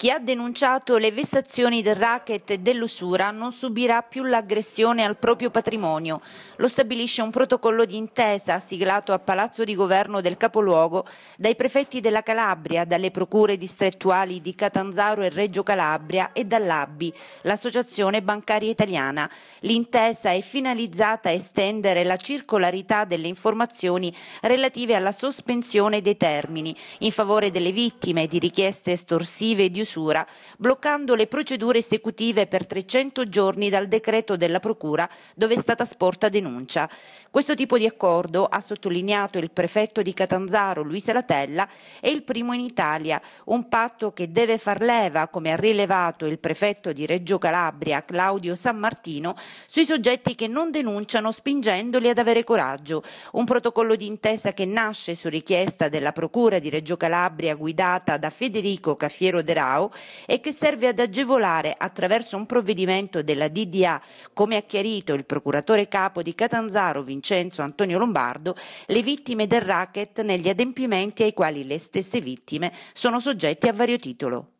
Chi ha denunciato le vessazioni del racket e dell'usura non subirà più l'aggressione al proprio patrimonio. Lo stabilisce un protocollo di intesa siglato a Palazzo di Governo del capoluogo dai prefetti della Calabria, dalle procure distrettuali di Catanzaro e Reggio Calabria e dall'ABBI, l'Associazione Bancaria Italiana. L'intesa è finalizzata a estendere la circolarità delle informazioni relative alla sospensione dei termini in favore delle vittime di richieste estorsive di di cesura, bloccando le procedure esecutive per 300 giorni dal decreto della Procura dove è stata sporta denuncia. Questo tipo di accordo, ha sottolineato il prefetto di Catanzaro Luisa Latella, è il primo in Italia, un patto che deve far leva, come ha rilevato il prefetto di Reggio Calabria Claudio San Martino, sui soggetti che non denunciano spingendoli ad avere coraggio. Un protocollo d'intesa che nasce su richiesta della Procura di Reggio Calabria guidata da Federico Caffiero De DAO e che serve ad agevolare attraverso un provvedimento della DDA, come ha chiarito il procuratore capo di Catanzaro Vincenzo Antonio Lombardo, le vittime del racket negli adempimenti ai quali le stesse vittime sono soggette a vario titolo.